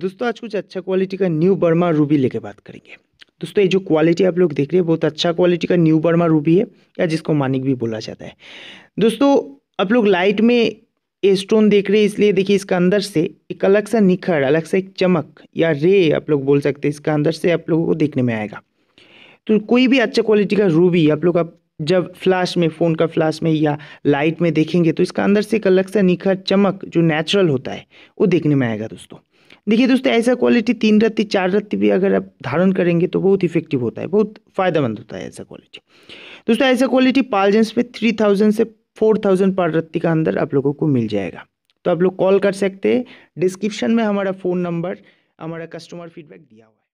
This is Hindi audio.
दोस्तों आज कुछ अच्छा क्वालिटी का न्यू बर्मा रूबी लेके बात करेंगे दोस्तों ये जो क्वालिटी आप लोग देख रहे हैं बहुत अच्छा क्वालिटी का न्यू बर्मा रूबी है या जिसको मानिक भी बोला जाता है दोस्तों आप लोग लाइट में ये स्टोन देख रहे हैं इसलिए देखिए इसका अंदर से एक अलग सा निखर अलग सा एक चमक या रे आप लोग बोल सकते हैं इसका अंदर से आप लोगों को देखने में आएगा तो कोई भी अच्छा क्वालिटी का रूबी आप लोग आप जब फ्लैश में फ़ोन का फ्लैश में या लाइट में देखेंगे तो इसका अंदर से एक अलग सा निखर चमक जो नेचुरल होता है वो देखने में आएगा दोस्तों देखिए दोस्तों ऐसा क्वालिटी तीन रत्ती चार रत्ती भी अगर आप धारण करेंगे तो बहुत इफेक्टिव होता है बहुत फ़ायदेमंद होता है ऐसा क्वालिटी दोस्तों ऐसा क्वालिटी पालजेंस में थ्री थाउजेंड से फोर थाउजेंड पर रत्ती का अंदर आप लोगों को मिल जाएगा तो आप लोग कॉल कर सकते हैं डिस्क्रिप्शन में हमारा फ़ोन नंबर हमारा कस्टमर फीडबैक दिया हुआ है